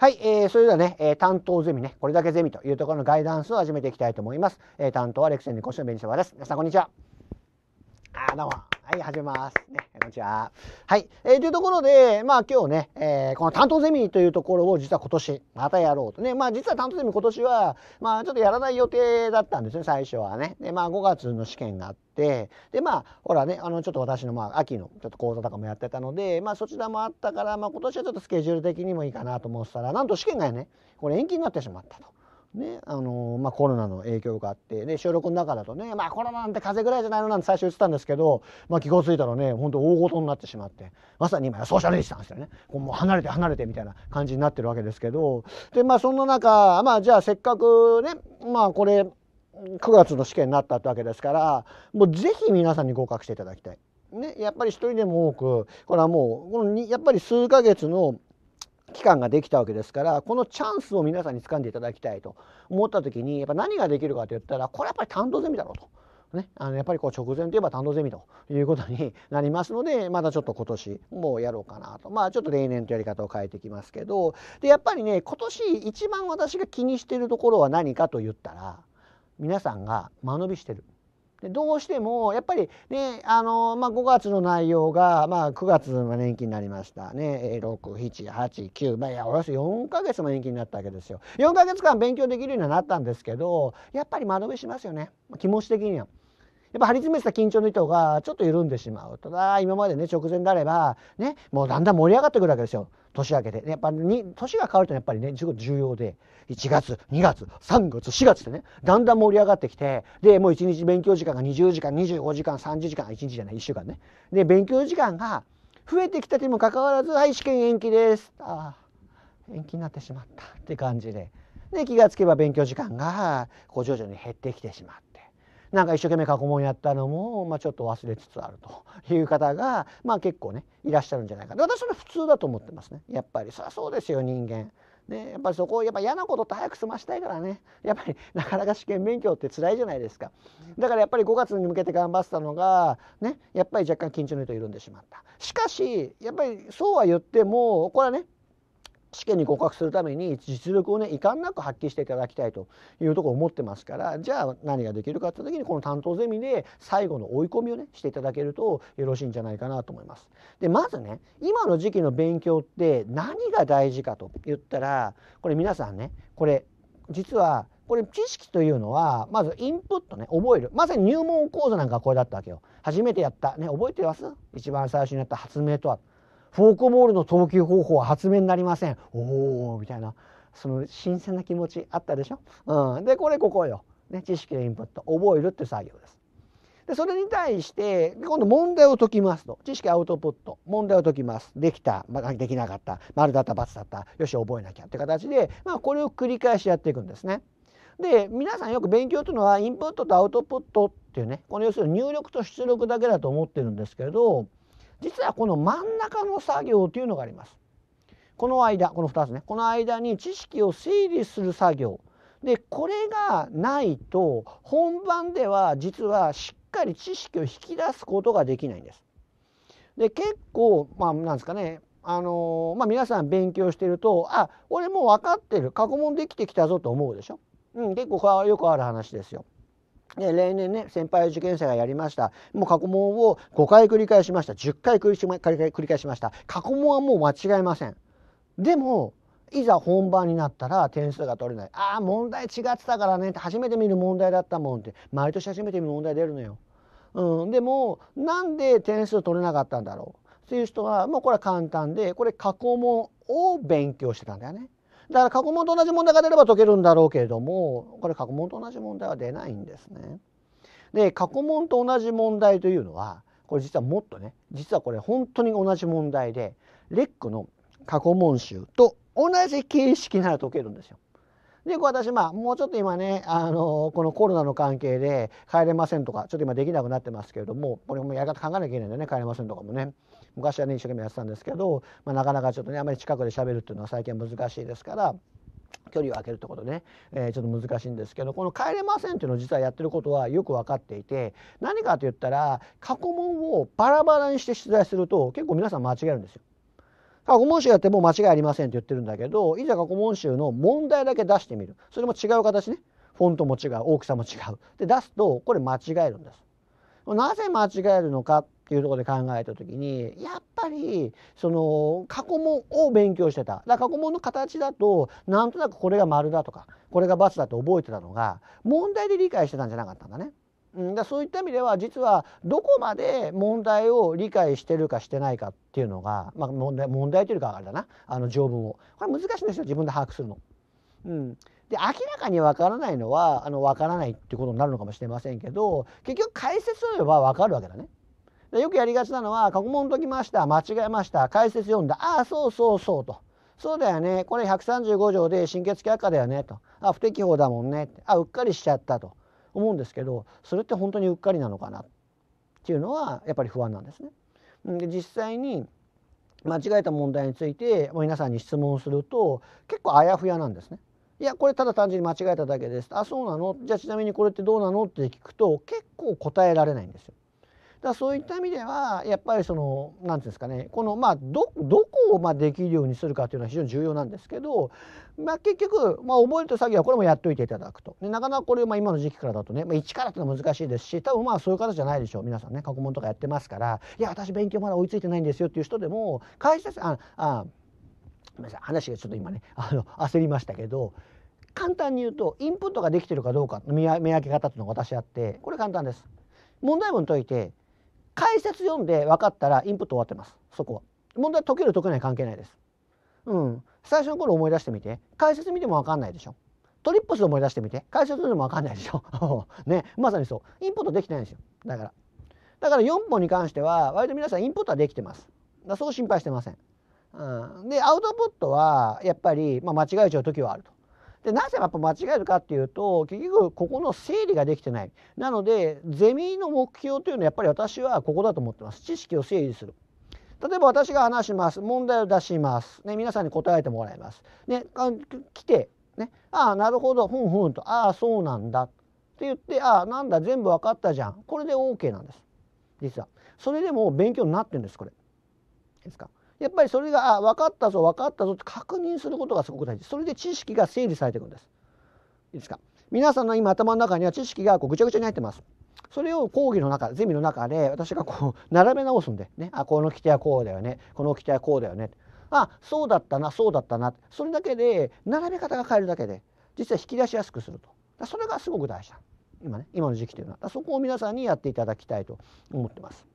はい、えー、それではね、えー、担当ゼミね、これだけゼミというところのガイダンスを始めていきたいと思います。えー、担当はレクセンで講師の紅シャです。皆さん、こんにちは。あ、どうも。はい、始めます。ねこんにちは。はい。えー、というところで、まあ今日ね、えー、この担当ゼミというところを実は今年、またやろうとね。まあ実は担当ゼミ今年は、まあちょっとやらない予定だったんですね、最初はね。で、まあ5月の試験があって、で、まあほらね、あのちょっと私のまあ秋のちょっと講座とかもやってたので、まあそちらもあったから、まあ今年はちょっとスケジュール的にもいいかなと思ってたら、なんと試験がね、これ延期になってしまったと。ねあのまあ、コロナの影響があってで収録の中だとね、まあ、コロナなんて風邪ぐらいじゃないのなんて最初言ってたんですけど、まあ、気が付いたらね本当大ごとになってしまってまさに今ソーシャルディスタンスでねこうもう離れて離れてみたいな感じになってるわけですけどで、まあ、そんな中、まあ、じゃあせっかくね、まあ、これ9月の試験になったってわけですからもうぜひ皆さんに合格していただきたい。ね、やっぱり一人でも多くこれはもうこのやっぱり数ヶ月の期間ができたわけですからこのチャンスを皆さんに掴んでいただきたいと思った時にやっぱ何ができるかといったらこれやっぱり担当ゼミだろうと。ね、あのやっぱりこう直前といえば単独ゼミということになりますのでまたちょっと今年もうやろうかなとまあちょっと例年とやり方を変えてきますけどでやっぱりね今年一番私が気にしてるところは何かと言ったら皆さんが間延びしてる。でどうしてもやっぱりねあの、まあ、5月の内容が、まあ、9月の年期になりましたね6789まあいやおよそ4か月も延期になったわけですよ4か月間勉強できるようにはなったんですけどやっぱり窓辺しますよね気持ち的には。やっぱ張り詰めてた緊張の糸がちょっと緩んでしまうただ今までね直前であればねもうだんだん盛り上がってくるわけですよ年明けてやっぱに年が変わるとやっぱりねすご重要で1月2月3月4月ってねだんだん盛り上がってきてでもう1日勉強時間が20時間25時間30時間1日じゃない1週間ねで勉強時間が増えてきたにもかかわらず「はい試験延期です」ああ延期になってしまったって感じでで気がつけば勉強時間がこう徐々に減ってきてしまった。なんか一生懸命過去問やったのも、まあ、ちょっと忘れつつあるという方が、まあ、結構ねいらっしゃるんじゃないかで私それ普通だと思ってますねやっぱりそりゃそうですよ人間。ね、やっぱりそこをやっぱ嫌なことって早く済ましたいからねやっぱりなかなか試験勉強って辛いじゃないですかだからやっぱり5月に向けて頑張ってたのが、ね、やっぱり若干緊張の糸緩んでしまったしかしやっぱりそうは言ってもこれはね試験に合格するために実力をね遺憾なく発揮していただきたいというところを思ってますからじゃあ何ができるかって時にこの担当ゼミで最後の追い込みをねしていただけるとよろしいんじゃないかなと思います。でまずね今の時期の勉強って何が大事かと言ったらこれ皆さんねこれ実はこれ知識というのはまずインプットね覚えるまさに入門講座なんかこれだったわけよ初めてやったね覚えてます一番最初にやった発明とはフォークボールの投球方法は発明になりませんおおみたいなその新鮮な気持ちあったでしょ、うん、でこれここよ、ね、知識のインプット覚えるって作業ですでそれに対して今度問題を解きますと知識アウトプット問題を解きますできた、まあ、できなかった丸だったバツだったよし覚えなきゃって形で、まあ、これを繰り返しやっていくんですね。で皆さんよく勉強というのはインプットとアウトプットっていうねこの要するに入力と出力だけだと思ってるんですけれど実はこの真ん中の作業というのがあります。この間この2つねこの間に知識を整理する作業でこれがないと本番では実はしっかり知識を引き出すことができないんです。で結構まあなんですかねあのまあ、皆さん勉強してるとあ俺もう分かってる過去問できてきたぞと思うでしょ、うん、結構これはよくある話ですよ。で例年ね先輩受験生がやりましたもう過去問を5回繰り返しました10回繰り返しました過去問はもう間違いませんでもいざ本番になったら点数が取れないああ問題違ってたからねって初めて見る問題だったもんって毎年初めて見る問題出るのよ、うん、でもなんで点数取れなかったんだろうっていう人はもうこれは簡単でこれ過去問を勉強してたんだよねだから過去問と同じ問題が出れば解けるんだろうけれどもこれ過去問と同じ問題は出ないんですね。で過去問と同じ問題というのはこれ実はもっとね実はこれ本当に同じ問題でレックの過去問集と同じ形式なら解けるんですよ。で私まあもうちょっと今ねあのこのコロナの関係で帰れませんとかちょっと今できなくなってますけれどもこれもやり方考えなきゃいけないんよね帰れませんとかもね。昔はね一生懸命やってたんですけど、まあ、なかなかちょっとねあまり近くでしゃべるっていうのは最近難しいですから距離を空けるってことね、えー、ちょっと難しいんですけどこの「帰れません」っていうのを実はやってることはよく分かっていて何かと言ったら過去問をバラバラにして出題すると結構皆さん間違えるんですよ。過去問集やっても間違いありませんって言ってるんだけどいざ過去問集の問題だけ出してみるそれも違う形ねフォントも違う大きさも違うで出すとこれ間違えるんです。なぜ間違えるのかっっていうところで考えた時にやっぱりその過去問を勉強してただ過去問の形だとなんとなくこれが丸だとかこれが×だと覚えてたのが問題で理解してたんじゃなかったんだね。うん、だそういった意味では実はどこまで問題を理解してるかしてないかっていうのが、まあ、問題問題というかあれだなあの条文をこれ難しいんですよ自分で把握するの。うん、で明らかに分からないのはあの分からないってことになるのかもしれませんけど結局解説すれば分かるわけだね。でよくやりがちなのは過去問解きました間違えました解説読んだああそうそうそうと。そうだよねこれ135条で心血却下だよねとあ不適法だもんねあうっかりしちゃったと思うんですけどそれって本当にうっかりなのかなっていうのはやっぱり不安なんですね。で実際に間違えた問題について皆さんに質問すると結構あやふやなんですね。いやこれただ単純に間違えただけですあそうなのじゃあちなみにこれってどうなのって聞くと結構答えられないんですよ。だそういった意味ではやっぱりその何て言うんですかねこのまあどどこをまあできるようにするかというのは非常に重要なんですけど、まあ、結局、まあ、覚えると作業はこれもやっておいていただくとでなかなかこれ、まあ、今の時期からだとね、まあ、一からっていうのは難しいですし多分まあそういう方じゃないでしょう皆さんね過去問とかやってますからいや私勉強まだ追いついてないんですよっていう人でも解説ああごめんなさい話がちょっと今ねあの焦りましたけど簡単に言うとインプットができてるかどうかの見分け方というのが私あってこれ簡単です。問題文解いて解説読んで分かったらインプット終わってます。そこは。問題解ける解けない関係ないです。うん。最初の頃思い出してみて。解説見ても分かんないでしょ。トリップス思い出してみて。解説でも分かんないでしょ。ね。まさにそう。インプットできてないんですよ。だから。だから4本に関しては、割と皆さんインプットはできてます。だそう心配してません。うん、で、アウトプットは、やっぱり、まあ、間違いちゃう時はあると。でなぜやっぱ間違えるかっていうと結局ここの整理ができてないなのでゼミの目標というのはやっぱり私はここだと思ってます知識を整理する例えば私が話します問題を出します、ね、皆さんに答えてもらいます、ね、来て、ね、ああなるほどふんふんとああそうなんだって言ってああなんだ全部分かったじゃんこれで OK なんです実はそれでも勉強になってるんですこれですかやっぱりそれがあ分かったぞ分かったぞって確認することがすごく大事それで知識が整理されていくんですいいですか皆さんの今頭の中には知識がこうぐちゃぐちゃに入ってますそれを講義の中ゼミの中で私がこう並べ直すんでねあこの規定はこうだよねこの規定はこうだよねあそうだったなそうだったなそれだけで並べ方が変えるだけで実は引き出しやすくするとそれがすごく大事だ今ね今の時期というのはそこを皆さんにやっていただきたいと思ってます。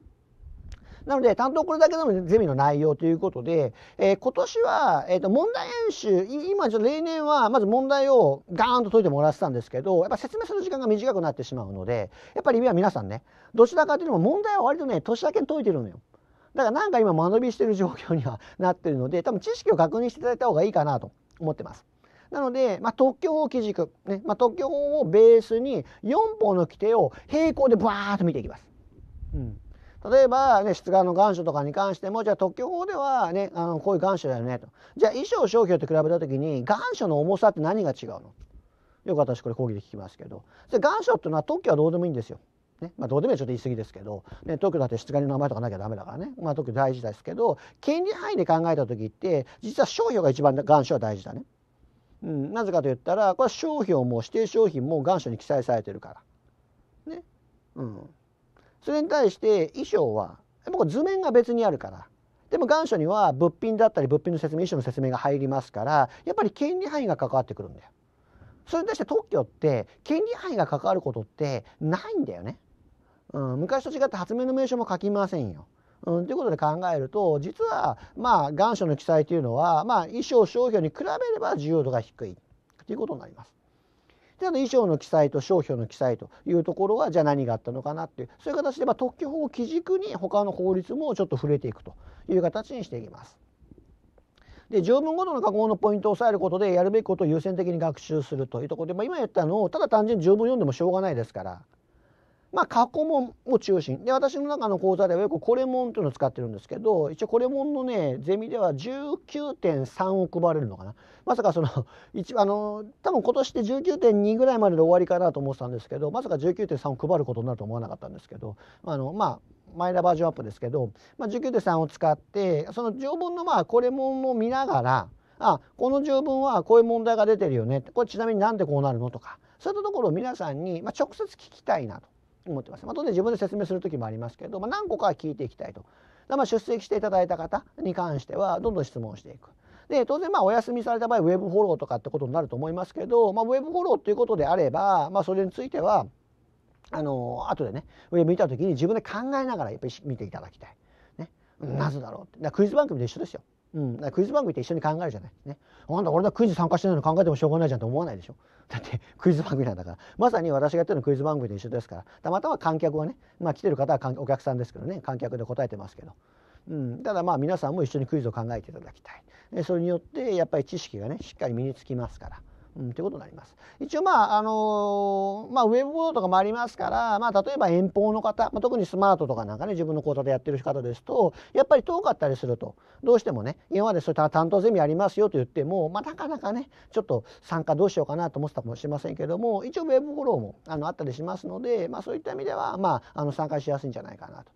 なので担当これだけのゼミの内容ということで、えー、今年は、えー、と問題演習今ちょっと例年はまず問題をガーンと解いてもらってたんですけどやっぱ説明する時間が短くなってしまうのでやっぱり今皆さんねどちらかというと問題は割とね年明けに解いてるのよ。だからなんか今間延びしてる状況にはなってるので多分知識を確認していただいた方がいいかなと思ってます。なので、まあ、特許法基軸、ねまあ、特許法をベースに4本の規定を並行でバーッと見ていきます。うん例えば、ね、出願の願書とかに関してもじゃあ特許法では、ね、あのこういう願書だよねとじゃあ衣装商標と比べた時に願書の重さって何が違うのよく私これ講義で聞きますけどで願書っていうのは特許はどうでもいいんですよ。ねまあ、どうでもいいちょっと言い過ぎですけど、ね、特許だって出願の名前とかなきゃダメだからね、まあ、特許大事ですけど権利範囲で考えた時って実は商標が一番願書は大事だね。うん、なぜかと言ったらこれは商標も指定商品も願書に記載されてるから。ね。うんそれに対して衣装は僕図面が別にあるからでも願書には物品だったり物品の説明衣装の説明が入りますからやっぱり権利範囲が関わってくるんだよ。それに対して特許って権利範囲が関わることってないんだよね。うん、昔と違って発明の名称も書きませんよ。うん、ということで考えると実はまあ願書の記載というのは、まあ、衣装商標に比べれば需要度が低いということになります。であの衣装の記載と商標の記載というところはじゃあ何があったのかなっていうそういう形で、まあ、特許法を基軸に他の法律もちょっと触れていくという形にしていきます。で条文ごとの加工のポイントを押さえることでやるべきことを優先的に学習するというところで、まあ、今言ったのをただ単純に条文読んでもしょうがないですからまあ、過去問を中心で私の中の講座ではよくこれもんというのを使ってるんですけど一応これもんのねゼミでは19.3を配れるのかなまさかその 一あの多分今年で19.2ぐらいまでで終わりかなと思ってたんですけどまさか19.3を配ることになると思わなかったんですけどあのまあマイナバージョンアップですけど、まあ、19.3を使ってその条文のまあこれもんを見ながらあこの条文はこういう問題が出てるよねこれちなみになんでこうなるのとかそういったところを皆さんに、まあ、直接聞きたいなと。思ってます。まあ、当然自分で説明する時もありますけど、まあ、何個か聞いていきたいと。まあ、出席していただいた方に関してはどんどん質問していく。で当然まあお休みされた場合ウェブフォローとかってことになると思いますけど、まあ、ウェブフォローっていうことであれば、まあ、それについてはあの後でねウェブ見た時に自分で考えながらやっぱり見ていただきたい。ね、なぜだろうってクイズ番組と一緒ですよ。うん、クイズ番組って一緒に考えるじゃない。ね。なんだ俺らクイズ参加してないの考えてもしょうがないじゃんと思わないでしょ。だってクイズ番組なんだから。まさに私がやってるのクイズ番組と一緒ですから。たまたま観客はね、まあ来てる方はお客さんですけどね、観客で答えてますけど。うん、ただまあ皆さんも一緒にクイズを考えていただきたい。それによってやっぱり知識がね、しっかり身につきますから。うん、ということになります。一応まあ、あのまあ、ウェブボードとかもありますから、まあ、例えば遠方の方、まあ、特にスマートとかなんかね自分の口座でやってる方ですとやっぱり遠かったりするとどうしてもね今までそういった担当ゼミありますよと言っても、まあ、なかなかねちょっと参加どうしようかなと思ってたかもしれませんけども一応ウェブフォローもあのあったりしますので、まあ、そういった意味では、まあ、あの参加しやすいんじゃないかなと。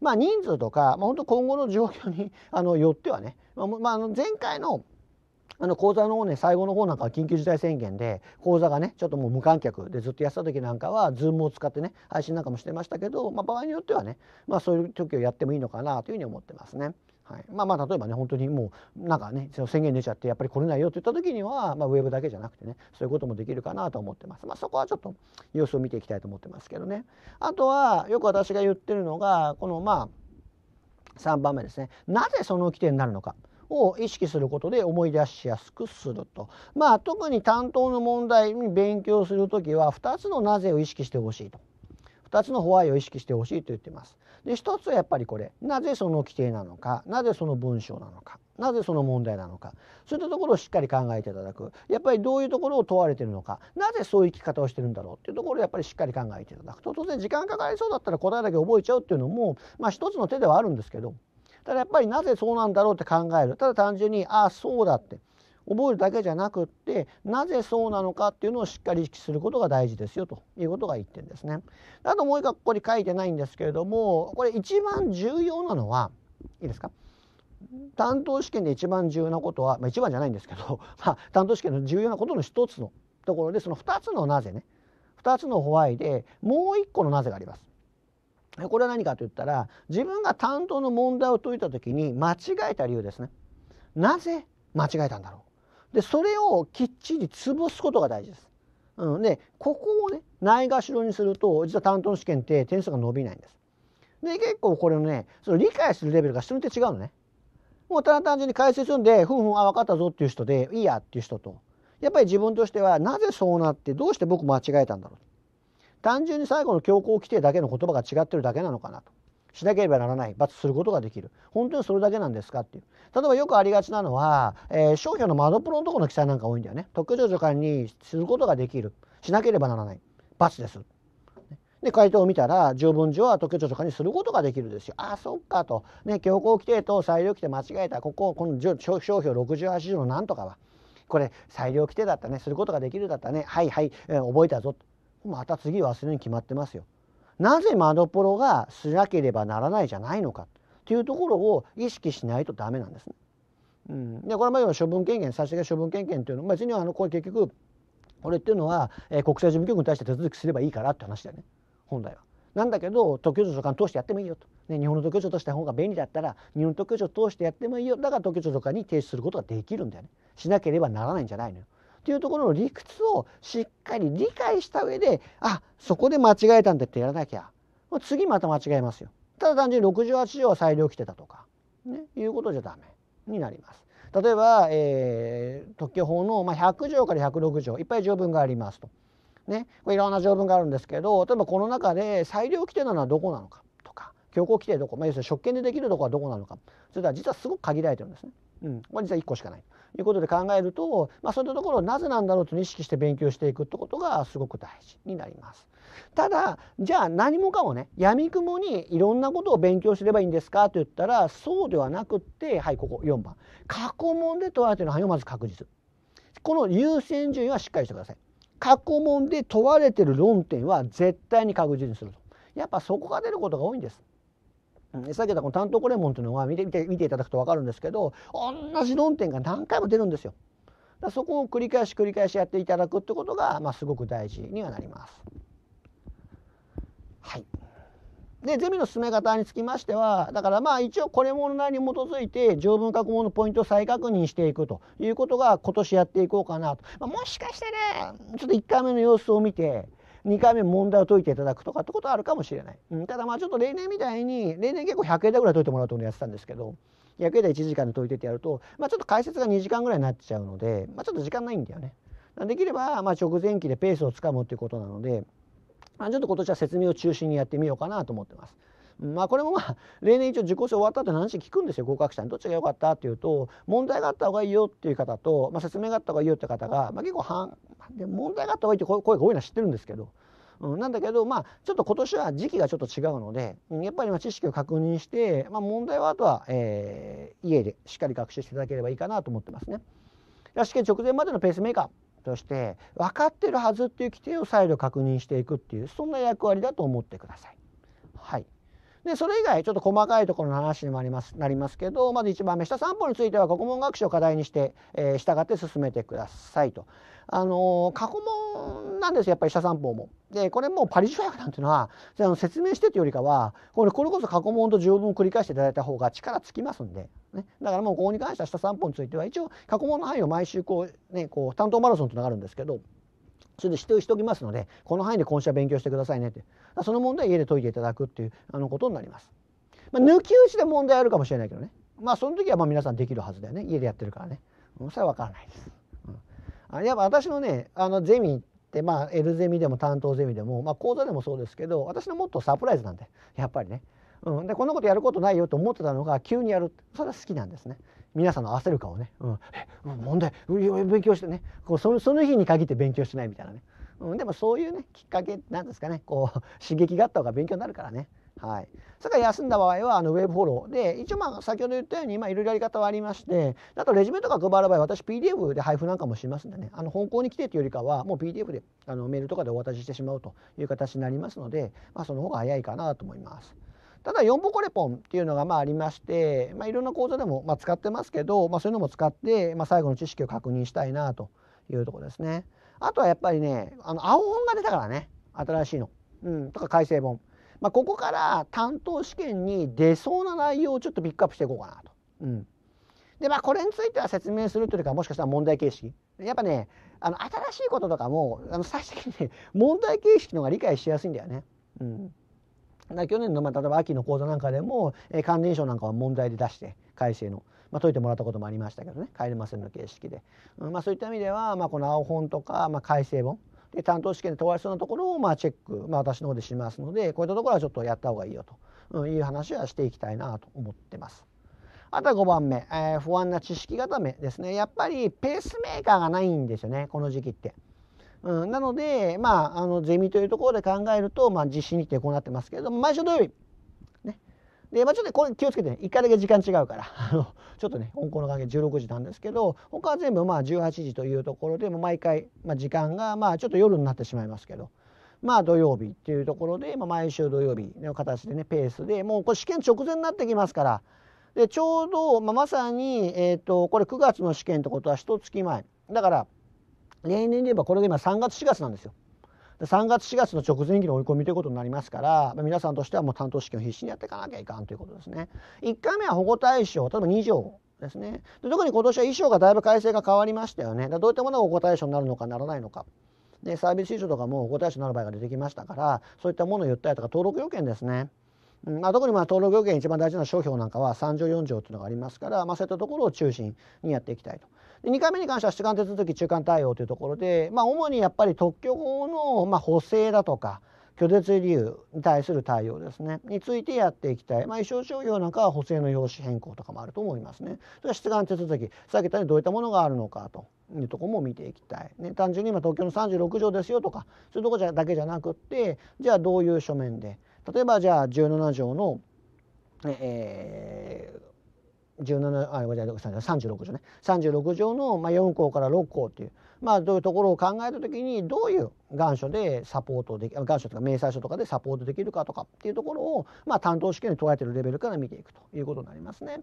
まあ、人数とか、まあ、本当今後の状況にあのよってはね、まあ、あの前回のあの講座のね最後の方なんかは緊急事態宣言で講座がねちょっともう無観客でずっとやってた時なんかは Zoom を使ってね配信なんかもしてましたけど、まあ、場合によってはね、まあ、そういう時をやってもいいのかなというふうに思ってますね。はいまあ、まあ例えばね本当にもうなんかね宣言出ちゃってやっぱり来れないよって言った時には、まあ、ウェブだけじゃなくてねそういうこともできるかなと思ってます、まあ、そこはちょっと様子を見ていきたいと思ってますけどねあとはよく私が言ってるのがこのまあ3番目ですねなぜその規定になるのか。を意識することで思い出しやすくすると。まあ特に担当の問題に勉強するときは2つのなぜを意識してほしいと。2つのホワイを意識してほしいと言ってます。で1つはやっぱりこれなぜその規定なのかなぜその文章なのかなぜその問題なのかそういったところをしっかり考えていただくやっぱりどういうところを問われてるのかなぜそういう生き方をしてるんだろうっていうところをやっぱりしっかり考えていただくと当然時間かかりそうだったら答えだけ覚えちゃうっていうのも、まあ、一つの手ではあるんですけどただやっぱりなぜそうなんだろうって考えるただ単純にああそうだって覚えるだけじゃなくってなぜそうなのかっていうのをしっかり意識することが大事ですよということが1点ですね。あともう一個ここに書いてないんですけれどもこれ一番重要なのはいいですか担当試験で一番重要なことは、まあ、一番じゃないんですけど、まあ、担当試験の重要なことの一つのところでその2つのなぜね2つのホワイでもう1個のなぜがあります。これは何かと言ったら自分が担当の問題を解いた時に間違えた理由ですね。なぜ間違えたんだろうでそれをきっちり潰すことが大事です。うん、でここをねないがしろにすると実は担当の試験って点数が伸びないんです。で結構これをねその理解するレベルが人によって違うのね。もうただ単純に解説読んでふんふんあ分かったぞっていう人でいいやっていう人とやっぱり自分としてはなぜそうなってどうして僕間違えたんだろう単純に最後の強行規定だけの言葉が違ってるだけなのかなとしなければならない罰することができる本当にそれだけなんですかっていう例えばよくありがちなのは、えー、商標の窓プロのところの記載なんか多いんだよね特許助官にすることができるしなければならない罰ですで回答を見たら条文上は特許庁長にすることができるですよ。ああそっかと。ね強行規定と裁量規定間違えたこここの商標68条のなんとかはこれ裁量規定だったねすることができるだったねはいはい、えー、覚えたぞと。また次忘れるに決まってますよ。なぜマドポロがしなければならないじゃないのかっていうところを意識しないとダメなんですね。うん、でこれまでの処分権限最終的な処分権限というのは別にあのこれ結局これっていうのは、えー、国際事務局に対して手続きすればいいからって話だよね本来は。なんだけど特許庁所管通してやってもいいよと、ね、日本の特許庁とした方が便利だったら日本の特許庁通してやってもいいよだから特許庁所管に提出することができるんだよねしなければならないんじゃないのよっていうところの理屈をしっかり理解した上であそこで間違えたんだってやらなきゃ次また間違えますよ。ただ単純に68条は裁量規定だとか、ね、いうことじゃダメになります。例えば、えー、特許法の、まあ、100条から106条いっぱい条文がありますと。ね、これいろんな条文があるんですけど例えばこの中で裁量規定なのはどこなのかとか強行規定どこ、まあ、要するに職権でできるとこはどこなのかそれとは実はすごく限られてるんですね。うん、これ実は1個しかない。いうことで考えると、まあ、そういったところをなぜなんだろうと意識して勉強していくってことがすごく大事になります。ただじゃあ何もかもねやみくもにいろんなことを勉強すればいいんですかと言ったらそうではなくってはいここ4番過去問で問われている範囲をまず確実この優先順位はしっかりしてください過去問で問われている論点は絶対に確実にするとやっぱそこが出ることが多いんですさ言ったこの担当コレモンというのは見て見て見ていただくと分かるんですけど同じ論点が何回も出るんですよ。だそこを繰り返し繰り返しやっていただくってことが、まあ、すごく大事にはなります。はい、でゼミの進め方につきましてはだからまあ一応これものなに基づいて条文確問のポイントを再確認していくということが今年やっていこうかなと、まあ、もしかしてねちょっと1回目の様子を見て2回目問題を解いていただくとかってことはあるかもしれない、うん、ただまあちょっと例年みたいに例年結構100円台ぐらい解いてもらうとやってたんですけど100円台1時間で解いてってやると、まあ、ちょっと解説が2時間ぐらいになっちゃうので、まあ、ちょっと時間ないんだよね。できればまあ直前期でペースをつかむっていうことなので、まあ、ちょっと今年は説明を中心にやってみようかなと思ってます。まあ、これもまあ例年一応受講生終わったって話聞くんですよ合格者にどっちが良かったっていうと問題があった方がいいよっていう方と、まあ、説明があった方がいいよって方が、まあ、結構半で問題があった方がいいって声が多いのは知ってるんですけど。うん、なんだけど、まあ、ちょっと今年は時期がちょっと違うので、やっぱりま知識を確認して、まあ、問題はあとは、えー、家でしっかり学習していただければいいかなと思ってますね。試験直前までのペースメーカーとして分かってるはずっていう規定を再度確認していくっていうそんな役割だと思ってください。はい、でそれ以外ちょっと細かいところの話にもありますなりますけどまず1番目下3本については過去問学習を課題にして、えー、従って進めてくださいと。あのー、過去問なんですやっぱり下三本も。でこれもうパリ条約なんていうのはその説明してというよりかはこれこれこそ過去問と十文を繰り返していただいた方が力つきますんで、ね、だからもうここに関しては下三本については一応過去問の範囲を毎週こう、ね、こう担当マラソンというのがあるんですけど。ちょっと指定しておきますのでこの範囲で今週は勉強してくださいねってその問題は家で解いていただくっていうあのことになります、まあ、抜き打ちで問題あるかもしれないけどねまあその時はまあ皆さんできるはずだよね家でやってるからね、うん、それは分からないです、うん、あやっぱ私のねあのゼミってまあ L ゼミでも担当ゼミでも、まあ、講座でもそうですけど私のもっとサプライズなんでやっぱりね、うん、でこんなことやることないよと思ってたのが急にやるそれは好きなんですね皆さんの焦る顔ね、うん、え問題勉強してねこうその日に限って勉強しないみたいなね、うん、でもそういうねきっかけなんですかねこう刺激があった方が勉強になるからね。はい、それから休んだ場合はあのウェブフォローで一応まあ先ほど言ったようにいろいろやり方はありましてあとレジュメとか配る場合私 PDF で配布なんかもしますんでねあの本校に来てというよりかはもう PDF であのメールとかでお渡ししてしまうという形になりますので、まあ、その方が早いかなと思います。ただ4ボコレポンっていうのがまあありまして、まあ、いろんな講座でもまあ使ってますけど、まあ、そういうのも使って、まあ、最後の知識を確認したいなというとこですね。あとはやっぱりねあの青本が出たからね新しいの、うん、とか改正本、まあ、ここから担当試験に出そうな内容をちょっとピックアップしていこうかなと。うんでまあ、これについては説明するというかもしかしたら問題形式やっぱねあの新しいこととかもあの最終的にね問題形式の方が理解しやすいんだよね。うん去年の、まあ、例えば秋の講座なんかでも、えー、関連賞なんかは問題で出して改正の、まあ、解いてもらったこともありましたけどね帰れませんの形式で、うんまあ、そういった意味では、まあ、この青本とか、まあ、改正本で担当試験で問われそうなところをまあチェック、まあ、私の方でしますのでこういったところはちょっとやった方がいいよという話はしていきたいなと思ってます。あとは5番目、えー、不安な知識固めですねやっぱりペースメーカーがないんですよねこの時期って。うん、なので、まあ、あのゼミというところで考えると、まあ、実施日程こうなってますけれども毎週土曜日。ね、でまあ、ちょっとこれ気をつけてね1回だけ時間違うからちょっとね温厚の関係16時なんですけど他は全部まあ18時というところでも毎回、まあ、時間がまあちょっと夜になってしまいますけど。まあ土曜日っていうところで、まあ、毎週土曜日の形でねペースでもうこれ試験直前になってきますからでちょうど、まあ、まさに、えーと、これ9月の試験ってことは一月前だから例年で言えばこれが今3月4月なんですよ。3月4月の直前期の追い込みということになりますから、皆さんとしてはもう担当試験を必死にやっていかなきゃいかんということですね。1回目は保護対象例えば2条ですねで特に今年は衣装がだいぶ改正が変わりましたよねどういったものが保護対象になるのかならないのか。でサービス衣装とかも保護対象になる場合が出てきましたからそういったものを言ったりとか登録要件ですねうんあ、特にまあ登録要件一番大事な商標なんかは3条4条っていうのがありますから、まあ、そういったところを中心にやっていきたいと。で2回目に関しては出願手続き中間対応というところで、まあ、主にやっぱり特許法のまあ補正だとか拒絶理由に対する対応ですねについてやっていきたい、まあ、衣装商標なんかは補正の用紙変更とかもあると思いますね。それ出願手続きさっき言ったようにどういったものがあるのかというとこも見ていきたい、ね、単純に今東京の36条ですよとかそういうとこじゃだけじゃなくってじゃあどういう書面で。例えばじゃあ17条の、えー、17あご36条ね36条の、まあ、4項から6項っていう、まあ、どういうところを考えた時にどういう願書でサポートでき願書とか明細書とかでサポートできるかとかっていうところを、まあ、担当試験に問われてるレベルから見ていくということになりますね。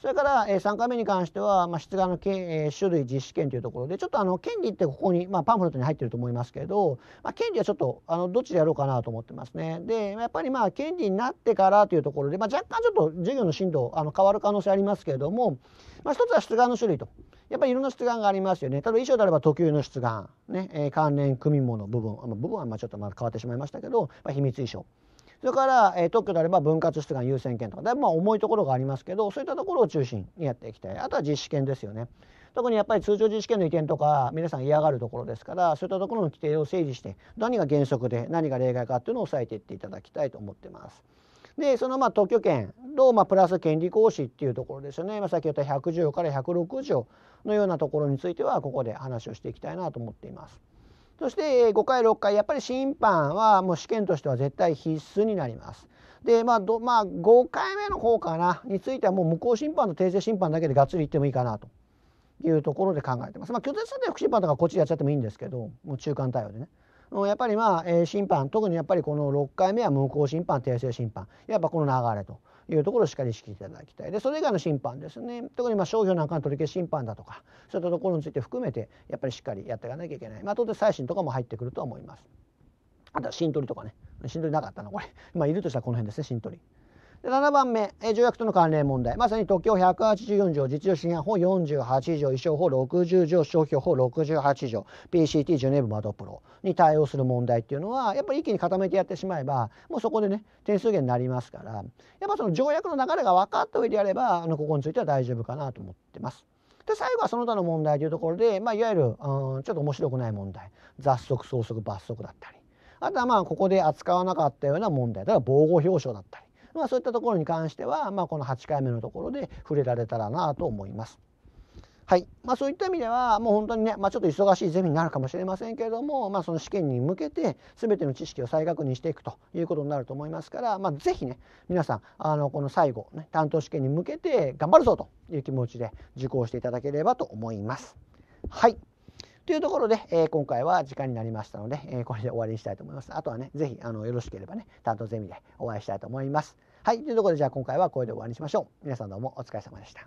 それから、え3回目に関しては、まあ、出願の、えー、種類実施権というところでちょっとあの権利ってここに、まあ、パンフレットに入ってると思いますけど、まあ、権利はちょっとあのどっちでやろうかなと思ってますね。でやっぱりまあ権利になってからというところで、まあ、若干ちょっと授業の進度あの変わる可能性ありますけれども、まあ、一つは出願の種類と。やっぱりいろんな出願がありますよね。例えば衣装であれば特有の出願、ねえー、関連組物部分、まあ、部分はまあちょっとまあ変わってしまいましたけど、まあ、秘密衣装。それから、えー、特許であれば分割出願優先権とかで、まあ重いところがありますけどそういったところを中心にやっていきたいあとは実施権ですよね。特にやっぱり通常実施権の移転とか皆さん嫌がるところですからそういったところの規定を整理して何が原則で何が例外かっていうのを抑えていっていただきたいと思ってます。でそのまあ特許権とまあプラス権利行使っていうところですよね、まあ、先ほど言った110から106条のようなところについてはここで話をしていきたいなと思っています。そして5回6回やっぱり審判はもう試験としては絶対必須になります。でまあど、まあ、5回目の方かなについてはもう無効審判と訂正審判だけでがっつりいってもいいかなというところで考えてます。まあ、拒絶査定副審判とかこっちでやっちゃってもいいんですけどもう中間対応でね。やっぱりまあ、え審判特にやっぱりこの6回目は無効審判訂正審判やっぱこの流れというところをしっかり意識いただきたいでそれ以外の審判ですね特にま商標なんかの取り消し審判だとかそういったところについて含めてやっぱりしっかりやっていかなきゃいけない、まあ、当然再審とかも入ってくるとは思いますあとは新取りとかね新取りなかったのこれ、まあ、いるとしたらこの辺ですね新取り。7番目、条約との関連問題。まさに特許184条、実用侵犯法48条、医商法60条、商標法68条、PCT ジュネーブ窓ドプロに対応する問題っていうのは、やっぱり一気に固めてやってしまえば、もうそこでね、点数源になりますから、やっぱその条約の流れが分かった上でやれば、あのここについては大丈夫かなと思ってます。で最後はその他の問題というところで、まあ、いわゆる、うん、ちょっと面白くない問題雑則総則罰則だったりあとはまあここで扱わなかったような問題例えば防護表彰だったりまあ、そういったところに関しては、まあ、この8回目のところで触れられたらなと思います。はいまあ、そういった意味ではもう本当にね、まあ、ちょっと忙しいゼミになるかもしれませんけれども、まあ、その試験に向けて全ての知識を再確認していくということになると思いますから、まあ、ぜひね皆さんあのこの最後、ね、担当試験に向けて頑張るぞという気持ちで受講していただければと思います。はいというところで、えー、今回は時間になりましたので、えー、これで終わりにしたいと思います。あとはね、ぜひあのよろしければね、担当ゼミでお会いしたいと思います。はい、というところでじゃあ今回はこれで終わりにしましょう。皆さんどうもお疲れ様でした。